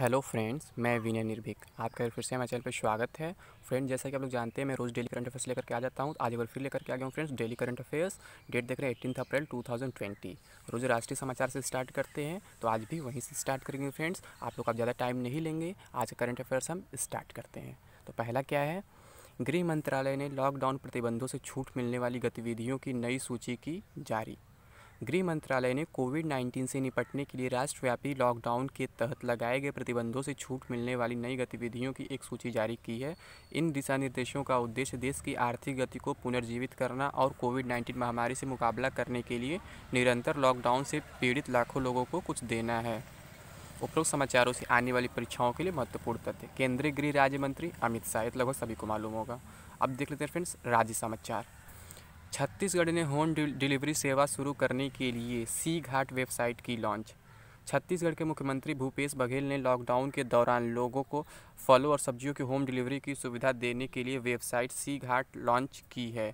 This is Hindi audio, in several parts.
हेलो फ्रेंड्स मैं विनय निर्भिक आपका फिर से हमारे चैनल पर स्वागत है फ्रेंड जैसा कि आप लोग जानते हैं मैं रोज़ डेली करंट अफेयर्स लेकर के आ जाता हूँ आज एक बार फिर लेकर के आ गया हूँ friends daily current affairs date देख रहे हैं 18 अप्रैल 2020 रोज़ राष्ट्रीय समाचार से स्टार्ट करते हैं तो आज भी वहीं से स्टार्ट करेंगे फ्रेंड्स आप लोग आप ज़्यादा टाइम नहीं लेंगे आज का करंट अफेयर्स हम स्टार्ट करते हैं तो पहला क्या है गृह मंत्रालय ने लॉकडाउन प्रतिबंधों से छूट मिलने वाली गतिविधियों की नई सूची की जारी गृह मंत्रालय ने कोविड 19 से निपटने के लिए राष्ट्रव्यापी लॉकडाउन के तहत लगाए गए प्रतिबंधों से छूट मिलने वाली नई गतिविधियों की एक सूची जारी की है इन दिशा निर्देशों का उद्देश्य देश की आर्थिक गति को पुनर्जीवित करना और कोविड 19 महामारी से मुकाबला करने के लिए निरंतर लॉकडाउन से पीड़ित लाखों लोगों को कुछ देना है उपरोक्त समाचारों से आने वाली परीक्षाओं के लिए महत्वपूर्ण तथ्य केंद्रीय गृह राज्य मंत्री अमित शाह लगभग सभी को मालूम होगा अब देख लेते हैं फ्रेंड्स राज्य समाचार छत्तीसगढ़ ने होम डिलीवरी सेवा शुरू करने के लिए सी घाट वेबसाइट की लॉन्च छत्तीसगढ़ के मुख्यमंत्री भूपेश बघेल ने लॉकडाउन के दौरान लोगों को फलों और सब्जियों की होम डिलीवरी की सुविधा देने के लिए वेबसाइट सी घाट लॉन्च की है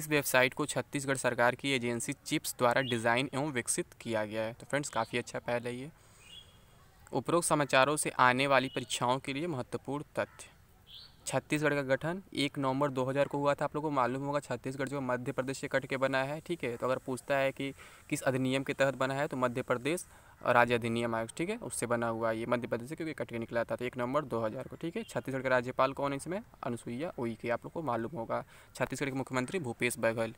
इस वेबसाइट को छत्तीसगढ़ सरकार की एजेंसी चिप्स द्वारा डिज़ाइन एवं विकसित किया गया है तो फ्रेंड्स काफ़ी अच्छा पहल है ये उपरोक्त समाचारों से आने वाली परीक्षाओं के लिए महत्वपूर्ण तथ्य छत्तीसगढ़ का गठन एक नवंबर 2000 को हुआ था आप लोगों को मालूम होगा छत्तीसगढ़ जो मध्य प्रदेश से कट के बना है ठीक है तो अगर पूछता है कि किस अधिनियम के तहत बना है तो मध्य प्रदेश राज्य अधिनियम आयोग ठीक है उससे बना हुआ ये मध्य प्रदेश से क्योंकि कट के निकला था तो एक नवंबर 2000 को ठीक है छत्तीसगढ़ के राज्यपाल कौन है इसमें अनुसुईया उइके आप लोग को मालूम होगा छत्तीसगढ़ के मुख्यमंत्री भूपेश बघेल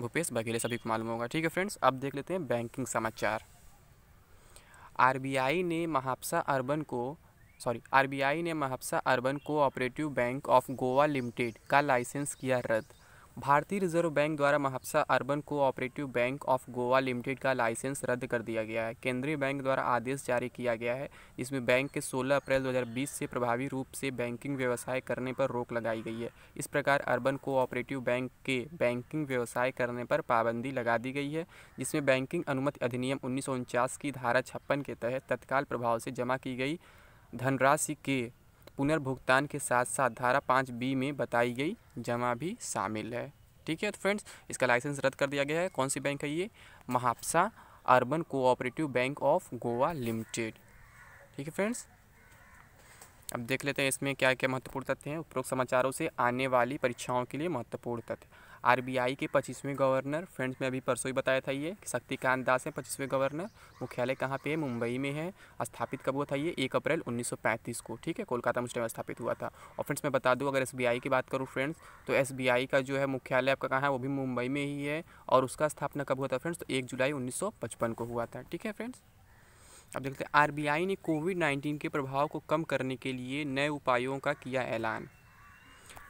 भूपेश बघेल सभी को मालूम होगा ठीक है फ्रेंड्स अब देख लेते हैं बैंकिंग समाचार आर ने महापसा अर्बन को सॉरी आरबीआई ने Mapusa urban cooperative bank of Goa limited का लाइसेंस किया रद्द भारतीय रिजर्व बैंक द्वारा Mapusa urban cooperative bank of Goa limited का लाइसेंस रद्द कर दिया गया है केंद्रीय बैंक द्वारा आदेश जारी किया गया है इसमें बैंक के 16 अप्रैल 2020 से प्रभावी रूप से बैंकिंग व्यवसाय करने पर रोक लगाई गई है इस प्रकार अर्बन कोऑपरेटिव बैंक के बैंकिंग व्यवसाय करने पर पाबंदी लगा दी गई है जिसमें बैंकिंग अनुमति अधिनियम उन्नीस की धारा छप्पन के तहत तत्काल प्रभाव से जमा की गई धनराशि के पुनर्भुगतान के साथ साथ धारा पाँच बी में बताई गई जमा भी शामिल है ठीक है तो फ्रेंड्स इसका लाइसेंस रद्द कर दिया गया है कौन सी बैंक है ये Mapusa urban cooperative bank of Goa limited ठीक है फ्रेंड्स अब देख लेते हैं इसमें क्या क्या महत्वपूर्ण तथ्य हैं उपरोक्त समाचारों से आने वाली परीक्षाओं के लिए महत्वपूर्ण तथ्य आरबीआई के पच्चीसवें गवर्नर फ्रेंड्स में अभी परसों ही बताया था ये शक्तिकांत दास है पच्चीसवें गवर्नर मुख्यालय कहाँ पे है मुंबई में है स्थापित कब हुआ था ये एक अप्रैल 1935 को ठीक है कोलकाता मुस्लिम स्थापित हुआ था और फ्रेंड्स मैं बता दूँ अगर एस की बात करूँ फ्रेंड्स तो एस का जो है मुख्यालय आपका कहाँ है वो भी मुंबई में ही है और उसका स्थापना कब हुआ था फ्रेंड्स तो एक जुलाई उन्नीस को हुआ था ठीक है फ्रेंड्स अब देखते हैं आरबीआई ने कोविड 19 के प्रभाव को कम करने के लिए नए उपायों का किया ऐलान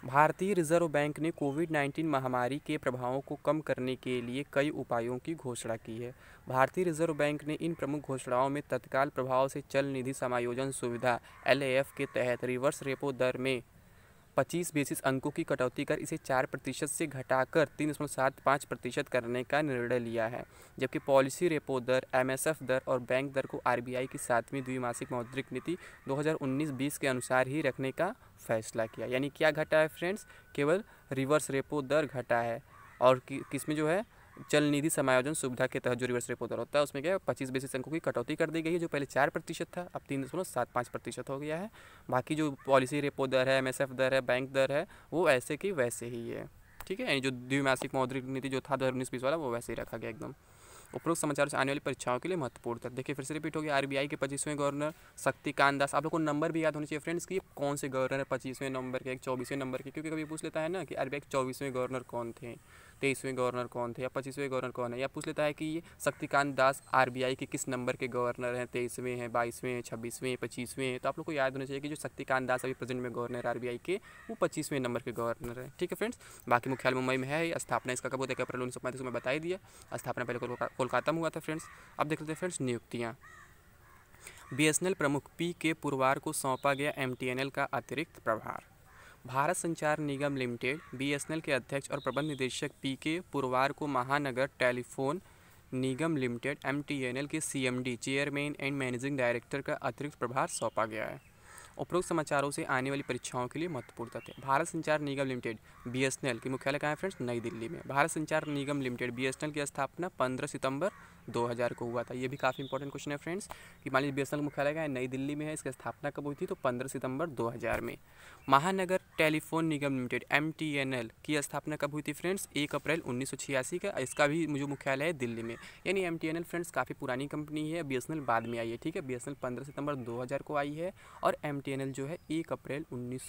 भारतीय रिजर्व बैंक ने कोविड 19 महामारी के प्रभावों को कम करने के लिए कई उपायों की घोषणा की है भारतीय रिजर्व बैंक ने इन प्रमुख घोषणाओं में तत्काल प्रभाव से चल निधि समायोजन सुविधा एल के तहत रिवर्स रेपो दर में पच्चीस बेसिस अंकों की कटौती कर इसे चार प्रतिशत से घटाकर तीन दशमलव सात पाँच प्रतिशत करने का निर्णय लिया है जबकि पॉलिसी रेपो दर एम दर और बैंक दर को आर की सातवीं द्विमासिक मौद्रिक नीति 2019-20 के अनुसार ही रखने का फैसला किया यानी क्या घटा है फ्रेंड्स केवल रिवर्स रेपो दर घटा है और कि, किसमें जो है चल निधि समायोजन सुविधा के तहत जो रिवर्स रेपो दर होता है उसमें क्या है पच्चीस बेसिस अंकों की कटौती कर दी गई है जो पहले चार प्रतिशत था अब तीन दशमलव सात पाँच प्रतिशत हो गया है बाकी जो पॉलिसी रेपो दर है एमएसएफ दर है बैंक दर है वो ऐसे की वैसे ही है ठीक है यानी जो द्विमासिक मौद्रिक नीति जो था दो हज़ार उन्नीस बीस वाला वो वैसे ही रखा गया एकदम उपरोक्त समाचार से आने वाली परीक्षाओं के लिए महत्वपूर्ण था देखिए फिर से रिपीट हो गया आरबीआई के पच्चीसवें गवर्नर शक्तिकांत दास आप लोग को नंबर भी याद होना चाहिए फ्रेंड्स कि कौन से गवर्नर है पच्चीसवें नंबर के चौबीसवें नंबर के क्योंकि कभी पूछ लेता है ना कि आरबीआई के चौबीसवें गवर्नर कौन थे तेईसवें गवर्नर कौन थे या पच्चीसवें गवर्नर कौन है या पूछ लेता है कि ये शक्तिकांत दास आर के किस नंबर के गवर्नर हैं तेईसवें हैं बाईसवें हैं छब्बीसवें हैं पच्चीसवें हैं तो आप लोग को याद होना चाहिए कि जो शक्तिकांत दास अभी प्रेजेंट में गवर्नर आर बी के वो पच्चीसवें नंबर के गवर्नर हैं ठीक है फ्रेंड्स बाकी मुख्यालय मुंबई में है स्थापना इसका कब होता है अप्रैल उन्नीस सौ पैंतीस में बताई दिया स्थापना पहले कोलकाता में हुआ था फ्रेंड्स अब देख लेते हैं फ्रेंड्स नियुक्तियाँ बीएसएनएल प्रमुख पी के पुरवार को सौंपा गया एमटीएनएल का अतिरिक्त प्रभार भारत संचार निगम लिमिटेड बीएसएनएल के अध्यक्ष और प्रबंध निदेशक पी के पुरवार को Mahanagar telephone Nigam limited MTNL के CMD chairman and managing director का अतिरिक्त प्रभार सौंपा गया है उपरोक्त समाचारों से आने वाली परीक्षाओं के लिए महत्वपूर्ण तथ्य Bharat Sanchar Nigam limited B S N L की मुख्यालय कहाँ है फ्रेंड्स नई दिल्ली में Bharat Sanchar Nigam limited B S N L की स्थापना पंद्रह सितंबर 2000 को हुआ था ये भी काफ़ी इंपॉर्टेंट क्वेश्चन है फ्रेंड्स कि मान लीजिए बी एस एन मुख्यालय का नई दिल्ली में है इसकी स्थापना कब हुई थी तो 15 सितंबर 2000 में महानगर टेलीफोन निगम लिमिटेड एम की स्थापना कब हुई थी फ्रेंड्स एक अप्रैल उन्नीस का इसका भी मुझे मुख्यालय है दिल्ली में यानी एम फ्रेंड्स काफ़ी पुरानी कंपनी है बी बाद में आई है ठीक है बी एस सितंबर दो को आई है और एम एमटीएनएल जो है एक अप्रैल उन्नीस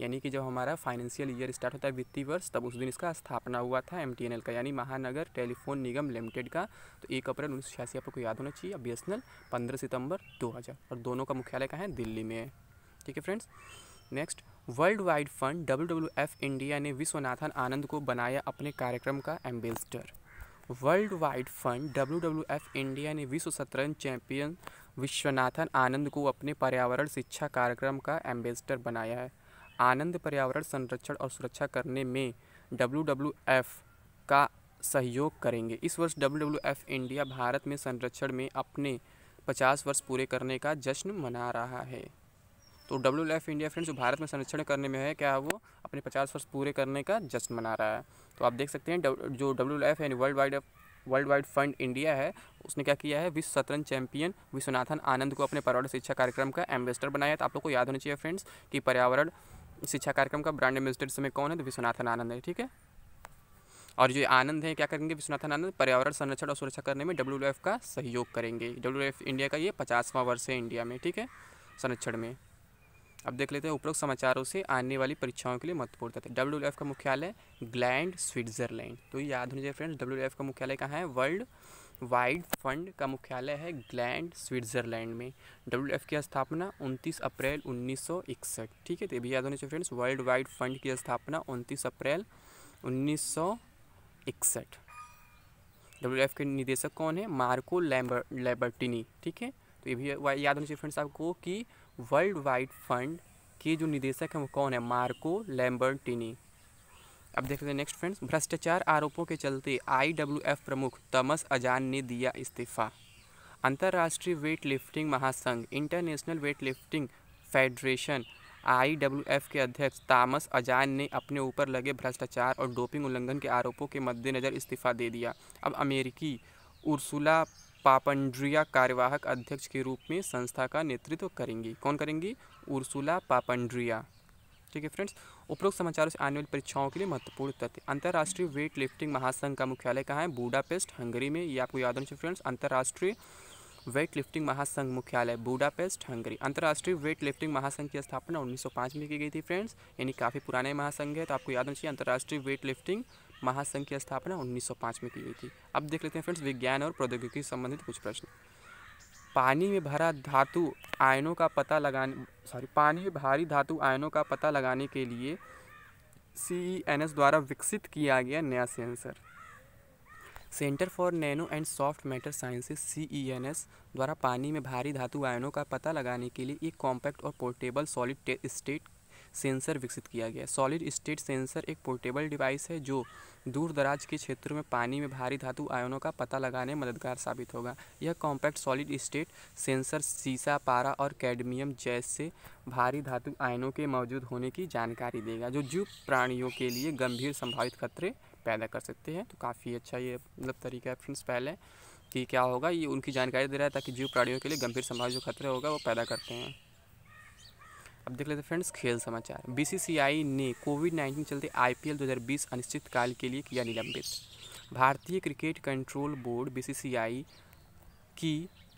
यानी कि जब हमारा फाइनेंशियल ईयर स्टार्ट होता है वित्तीय वर्ष तब उस दिन इसका स्थापना हुआ था एम का यानी महानगर टेलीफोन निगम लिमिटेड का तो एक अप्रैल उन्नीस आपको याद होना चाहिए बी एस एन सितंबर दो और दोनों का मुख्यालय कहाँ है दिल्ली में है ठीक है friends next world wide fund W India ने विश्वनाथन आनंद को बनाया अपने कार्यक्रम का ambassador world wide fund W W F India ने विश्व शतरंज चैंपियन विश्वनाथन आनंद को अपने पर्यावरण शिक्षा कार्यक्रम का एम्बेसडर बनाया है आनंद पर्यावरण संरक्षण और सुरक्षा करने में डब्ल्यू एफ का सहयोग करेंगे इस वर्ष W W F India Bharat में संरक्षण में अपने पचास वर्ष पूरे करने का जश्न मना रहा है तो डब्ल्यू एफ इंडिया फ्रेंड्स जो भारत में संरक्षण करने में है क्या वो अपने पचास वर्ष पूरे करने का जश्न मना रहा है तो आप देख सकते हैं जो डब्ल्यू एफ यानी world wide world wide fund India है उसने क्या किया है विश्व शतरंज चैंपियन विश्वनाथन आनंद को अपने पर्यावरण शिक्षा कार्यक्रम का एम्बेसडर बनाया तो आप लोग को याद होना चाहिए फ्रेंड्स कि पर्यावरण शिक्षा कार्यक्रम का ब्रांड एम्बेसडर समय कौन है तो विश्वनाथन आनंद है ठीक है और जो आनंद है क्या करेंगे विश्वनाथन आनंद पर्यावरण संरक्षण और सुरक्षा करने में डब्ल्यू का सहयोग करेंगे डब्ल्यू इंडिया का ये पचासवां वर्ष है इंडिया में ठीक है संरक्षण में अब देख लेते हैं उपरोक्त समाचारों से आने वाली परीक्षाओं के लिए महत्वपूर्ण तथ्य डब्ल्यू का मुख्यालय ग्लैंड स्विट्जरलैंड तो ये याद होने चाहिए फ्रेंड्स डब्ल्यू का मुख्यालय कहाँ है वर्ल्ड वाइड फंड का मुख्यालय है ग्लैंड स्विट्जरलैंड में डब्ल्यू की स्थापना 29 अप्रैल 1961 ठीक है तो ये भी याद होने चाहिए फ्रेंड्स वर्ल्ड वाइड फंड की स्थापना 29 अप्रैल 1961 डब्ल्यू के निदेशक कौन है मार्को लेबर्टिनी ठीक है तो ये भी याद होना चाहिए फ्रेंड्स आपको कि वर्ल्ड वाइड फंड के जो निदेशक हैं वो कौन है मार्को लैम्बर्टिनी अब देख लेते हैं नेक्स्ट फ्रेंड्स भ्रष्टाचार आरोपों के चलते आईडब्ल्यूएफ प्रमुख तमस अजान ने दिया इस्तीफा अंतर्राष्ट्रीय वेट लिफ्टिंग महासंघ international weight lifting federation IWF के अध्यक्ष तामस अजान ने अपने ऊपर लगे भ्रष्टाचार और डोपिंग उल्लंघन के आरोपों के मद्देनज़र इस्तीफा दे दिया अब अमेरिकी उर्सुला पापंड्रिया कार्यवाहक अध्यक्ष के रूप में संस्था का नेतृत्व करेंगी कौन करेंगी उर्सुला पापंड्रिया ठीक है फ्रेंड्स उपरोक्त समाचारों से आने वाली परीक्षाओं के लिए महत्वपूर्ण तथ्य अंतर्राष्ट्रीय वेट लिफ्टिंग महासंघ का मुख्यालय कहाँ है बूडापेस्ट हंगरी में ये आपको याद होना चाहिए फ्रेंड्स अंतर्राष्ट्रीय वेट लिफ्टिंग महासंघ मुख्यालय बूडापेस्ट हंगरी अंतर्राष्ट्रीय वेट लिफ्टिंग महासंघ की स्थापना 1905 में की गई थी फ्रेंड्स यानी काफ़ी पुराने महासंघ है तो आपको याद होना चाहिए अंतर्राष्ट्रीय वेट लिफ्टिंग महासंघ की स्थापना 1905 में की गई थी अब देख लेते हैं फ्रेंड्स विज्ञान और प्रौद्योगिकी संबंधित कुछ प्रश्न पानी में भरा धातु आयनों का पता लगाने सॉरी पानी में भारी धातु आयनों का पता लगाने के लिए सी e द्वारा विकसित किया गया नया sensor centre for nano and soft matter sciences S e द्वारा पानी में भारी धातु आयनों का पता लगाने के लिए एक कॉम्पैक्ट और पोर्टेबल सॉलिड स्टेट सेंसर विकसित किया गया सॉलिड स्टेट सेंसर एक पोर्टेबल डिवाइस है जो दूर दराज के क्षेत्रों में पानी में भारी धातु आयनों का पता लगाने मददगार साबित होगा यह कॉम्पैक्ट सॉलिड स्टेट सेंसर सीसा पारा और कैडमियम जैसे भारी धातु आयनों के मौजूद होने की जानकारी देगा जो जीव प्राणियों के लिए गंभीर संभावित खतरे पैदा कर सकते हैं तो काफ़ी अच्छा ये मतलब तरीका है फ्रेंड्स पहले कि क्या होगा ये उनकी जानकारी दे रहा है ताकि जीव प्राणियों के लिए गंभीर समाज जो खतरे होगा वो पैदा करते हैं अब देख लेते हैं फ्रेंड्स खेल समाचार बीसीसीआई ने कोविड नाइन्टीन चलते आईपीएल 2020 अनिश्चितकाल के लिए किया निलंबित भारतीय क्रिकेट कंट्रोल बोर्ड बीसीसीआई की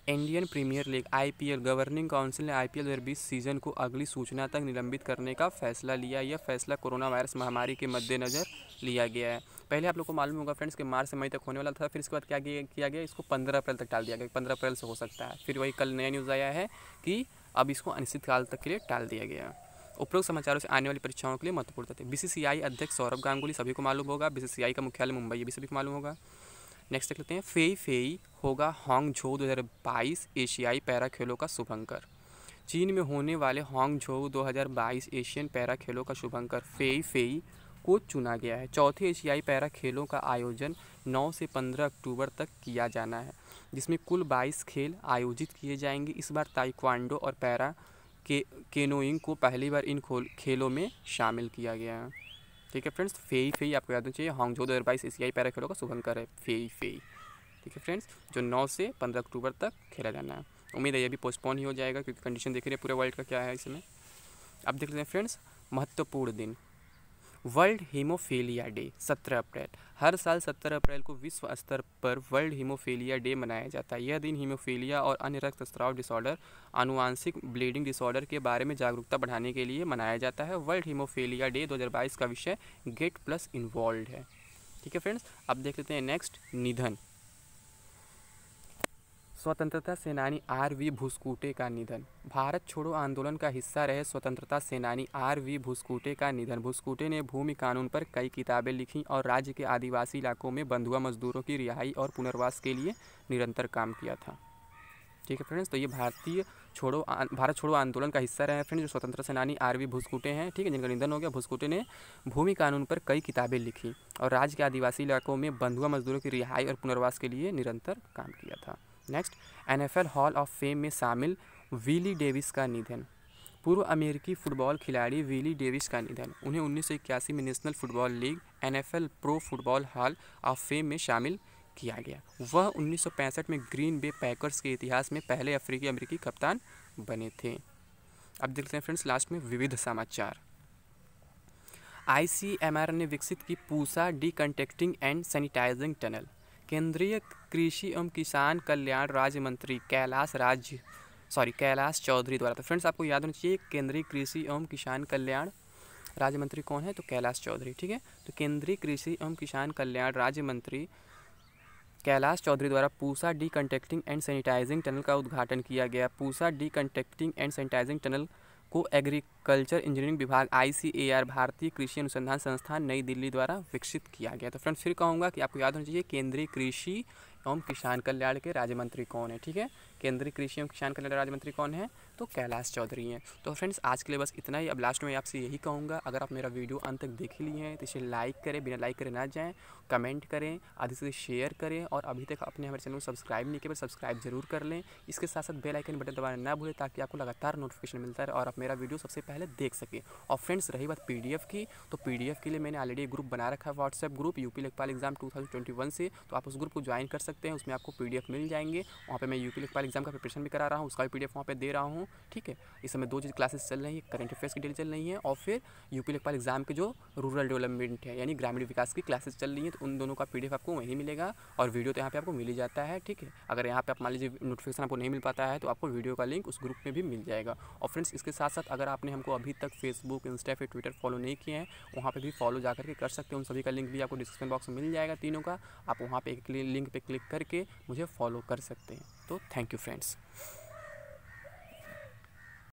Indian premier league IPL governing council ने आईपीएल एल सीजन को अगली सूचना तक निलंबित करने का फैसला लिया यह फैसला कोरोना वायरस महामारी के मद्देनज़र लिया गया है पहले आप लोग को मालूम होगा फ्रेंड्स कि मार्च से मई तक होने वाला था फिर इसके बाद क्या किया गया इसको पंद्रह अप्रैल तक टाल दिया गया पंद्रह अप्रैल से हो सकता है फिर वही कल नया न्यूज़ आया है कि अब इसको अनिश्चितकाल तक के लिए टाल दिया गया उपरोक्त समाचारों से आने वाली परीक्षाओं के लिए महत्वपूर्ण थे आई अध्यक्ष सौरभ गांगुली सभी को मालूम होगा आई का मुख्यालय मुंबई ये भी सभी को मालूम होगा नेक्स्ट देख लेते हैं फेई फेई होगा हॉन्ग झो 2022 एशियाई पैरा खेलों का शुभंकर चीन में होने वाले हॉन्ग झो 2022 एशियन पैरा खेलों का शुभंकर फेई फेई को चुना गया है चौथे एशियाई पैरा खेलों का आयोजन 9 से 15 अक्टूबर तक किया जाना है जिसमें कुल 22 खेल आयोजित किए जाएंगे इस बार ताइक्वांडो और पैरा के केनोइंग को पहली बार इन खेलों में शामिल किया गया है ठीक है फ्रेंड्स तो फेई फेई आपको याद होना चाहिए हांगजो दो हज़ार बाईस एशियाई पैरा खेलों का शुभंकर है फेई फेई ठीक है फ्रेंड्स जो नौ से पंद्रह अक्टूबर तक खेला जाना है उम्मीद है ये भी पोस्टपोन ही हो जाएगा क्योंकि कंडीशन देख रही है पूरे वर्ल्ड का क्या है इसमें अब देख लेते हैं फ्रेंड्स महत्वपूर्ण दिन वर्ल्ड हीमोफीलिया डे 17 अप्रैल हर साल 17 अप्रैल को विश्व स्तर पर वर्ल्ड हीमोफीलिया डे मनाया जाता है यह दिन हीमोफीलिया और अन्य रक्तस्राव डिसऑर्डर आनुवांशिक ब्लीडिंग डिसऑर्डर के बारे में जागरूकता बढ़ाने के लिए मनाया जाता है वर्ल्ड हीमोफीलिया डे 2022 का विषय गेट प्लस इन्वॉल्व है ठीक है फ्रेंड्स अब देख लेते हैं नेक्स्ट निधन स्वतंत्रता सेनानी आर वी भूसकूटे का निधन भारत छोड़ो आंदोलन का हिस्सा रहे स्वतंत्रता सेनानी आर वी भूसकूटे का निधन भूसकूटे ने भूमि कानून पर कई किताबें लिखीं और राज्य के आदिवासी इलाकों में बंधुआ मजदूरों की रिहाई और पुनर्वास के लिए निरंतर काम किया था ठीक है फ्रेंड्स तो ये भारतीय छोड़ो भारत छोड़ो आंदोलन का हिस्सा रहे फ्रेंड्स जो स्वतंत्र सेनानी आर वी भूसकूटे हैं ठीक है जिनका निधन हो गया भूसकूटे ने भूमि कानून पर कई किताबें लिखी और राज्य के आदिवासी इलाकों में बंधुआ मजदूरों की रिहाई और पुनर्वास के लिए निरंतर काम किया था next NFL hall of fame में शामिल विली डेविस का निधन पूर्व अमेरिकी फुटबॉल खिलाड़ी विली डेविस का निधन उन्हें उन्नीस में national football league L pro football hall of fame में शामिल किया गया वह 1965 में ग्रीन बे पैकर्स के इतिहास में पहले अफ्रीकी अमेरिकी कप्तान बने थे अब देखते हैं फ्रेंड्स लास्ट में विविध समाचार आईसीएमआर ने विकसित की Pusa D contacting and sanitising tunnel केंद्रीय कृषि एवं किसान कल्याण राज्य मंत्री कैलाश राज्य सॉरी कैलाश चौधरी द्वारा तो फ्रेंड्स आपको याद होना चाहिए केंद्रीय कृषि एवं किसान कल्याण राज्य मंत्री कौन है तो कैलाश चौधरी ठीक है तो केंद्रीय कृषि एवं किसान कल्याण राज्य मंत्री कैलाश चौधरी द्वारा Pusa D contacting and sanitising tunnel का उद्घाटन किया गया Pusa D contacting and sanitising tunnel को एग्रीकल्चर इंजीनियरिंग विभाग आई भारतीय कृषि अनुसंधान संस्थान नई दिल्ली द्वारा विकसित किया गया तो फ्रेंड्स फिर कहूँगा कि आपको याद होना चाहिए केंद्रीय कृषि एवं किसान कल्याण के राज्य मंत्री कौन है ठीक है केंद्रीय कृषि एवं किसान कल्याण राज्य मंत्री कौन है तो कैलाश चौधरी हैं तो फ्रेंड्स आज के लिए बस इतना ही अब लास्ट में आपसे यही कहूँगा अगर आप मेरा वीडियो अंत तक देख लिए हैं तो इसे लाइक करें बिना लाइक करें ना जाएँ कमेंट करें आधे से शेयर करें और अभी तक अपने हमारे चैनल को सब्सक्राइब नहीं किया पर तो सब्सक्राइब जरूर कर लें इसके साथ साथ बेलाइकन बटन दबाना ना भूलें ताकि आपको लगातार नोटिफिकेशन मिलता है और आप मेरा वीडियो सबसे पहले देख सकें और फ्रेंड्स रही बात पी की तो पी के लिए मैंने ऑलरेडी ग्रुप बना रखा है व्हाट्सएप ग्रुप यूपी लेखपाल एग्जाम टू से तो आप उस ग्रुप को ज्वाइन कर सकते हैं उसमें आपको पी मिल जाएंगे वहाँ पर मैं यूपी लेखपाल एग्जाम का प्रिपरेशन भी करा रहा हूँ उसका भी पी वहाँ पर दे रहा हूँ हूँ ठीक है इस समय दो चीज़ क्लासेस चल रही है करंट अफेयर्स की डेली चल रही है और फिर यूपी लेखपाल एग्जाम के जो रूरल डेवलपमेंट है यानी ग्रामीण विकास की क्लासेस चल रही हैं तो उन दोनों का पी आपको वहीं मिलेगा और वीडियो तो यहाँ पर आपको मिल ही जाता है ठीक है अगर यहाँ पर आप मान लीजिए नोटिफिकेशन आपको नहीं मिल पाता है तो आपको वीडियो का लिंक उस ग्रुप में भी मिल जाएगा और फ्रेंड्स इसके साथ साथ अगर आपने हमको अभी तक फेसबुक इंस्टा फिर ट्विटर फॉलो नहीं किए हैं वहाँ पर भी फॉलो जा करके कर सकते हैं उन सभी का लिंक भी आपको डिस्क्रिप्शन बॉक्स में मिल जाएगा तीनों का आप वहाँ पर एक लिंक पर क्लिक करके मुझे फॉलो कर सकते हैं तो थैंक यू फ्रेंड्स